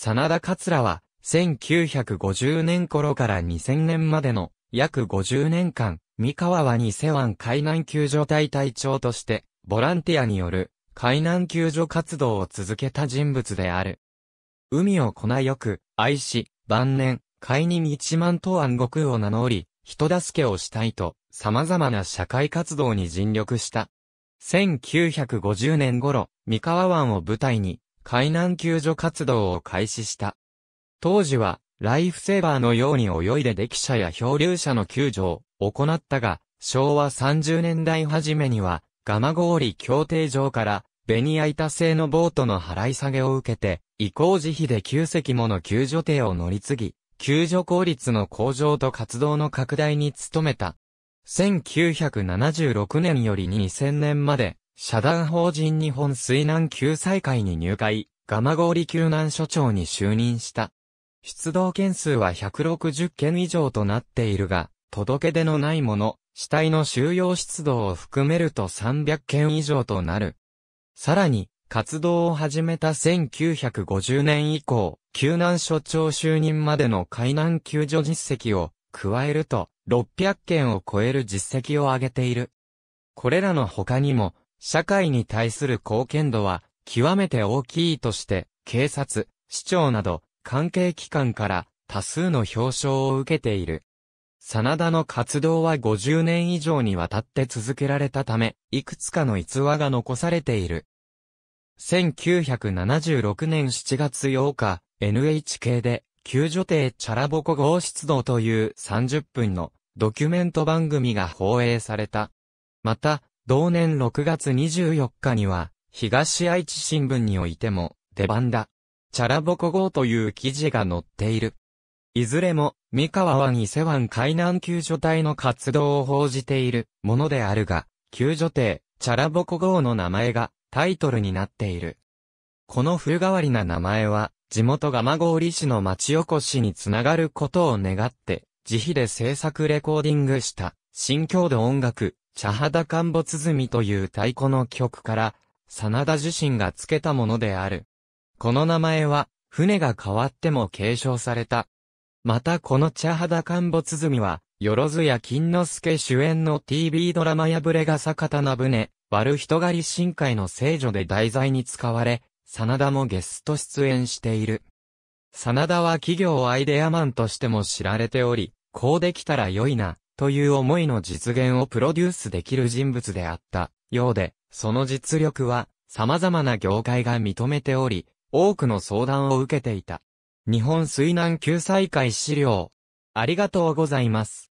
真田桂は、1950年頃から2000年までの約50年間、三河はに世湾海難救助隊隊長として、ボランティアによる海難救助活動を続けた人物である。海を粉よく、愛し、晩年、海人一万と暗黒を名乗り、人助けをしたいと、様々な社会活動に尽力した。1950年頃、三河湾を舞台に、海難救助活動を開始した。当時は、ライフセーバーのように泳いで溺者や漂流者の救助を行ったが、昭和30年代初めには、ガマゴーリ協定上から、ベニヤ板製のボートの払い下げを受けて、移行時費で9隻もの救助艇を乗り継ぎ、救助効率の向上と活動の拡大に努めた。1976年より2000年まで、社団法人日本水難救済会に入会、蒲郡救難所長に就任した。出動件数は160件以上となっているが、届け出のないもの、死体の収容出動を含めると300件以上となる。さらに、活動を始めた1950年以降、救難所長就任までの海難救助実績を加えると600件を超える実績を上げている。これらの他にも、社会に対する貢献度は極めて大きいとして、警察、市長など関係機関から多数の表彰を受けている。真田の活動は50年以上にわたって続けられたため、いくつかの逸話が残されている。1976年7月8日、NHK で、救助艇チャラボコ号出動という30分のドキュメント番組が放映された。また、同年6月24日には、東愛知新聞においても、出番だ。チャラボコ号という記事が載っている。いずれも、三河は偽湾海難救助隊の活動を報じているものであるが、救助艇、チャラボコ号の名前がタイトルになっている。この風変わりな名前は、地元蒲郡市の町おこしにつながることを願って、自費で制作レコーディングした、新郷土音楽、茶肌陥没済という太鼓の曲から、真田自身が付けたものである。この名前は、船が変わっても継承された。またこの茶肌陥没済は、よろずや金之助主演の TV ドラマ破れがたな船、割る人狩り深海の聖女で題材に使われ、真田もゲスト出演している。真田は企業アイデアマンとしても知られており、こうできたら良いな、という思いの実現をプロデュースできる人物であったようで、その実力は様々な業界が認めており、多くの相談を受けていた。日本水難救済会資料。ありがとうございます。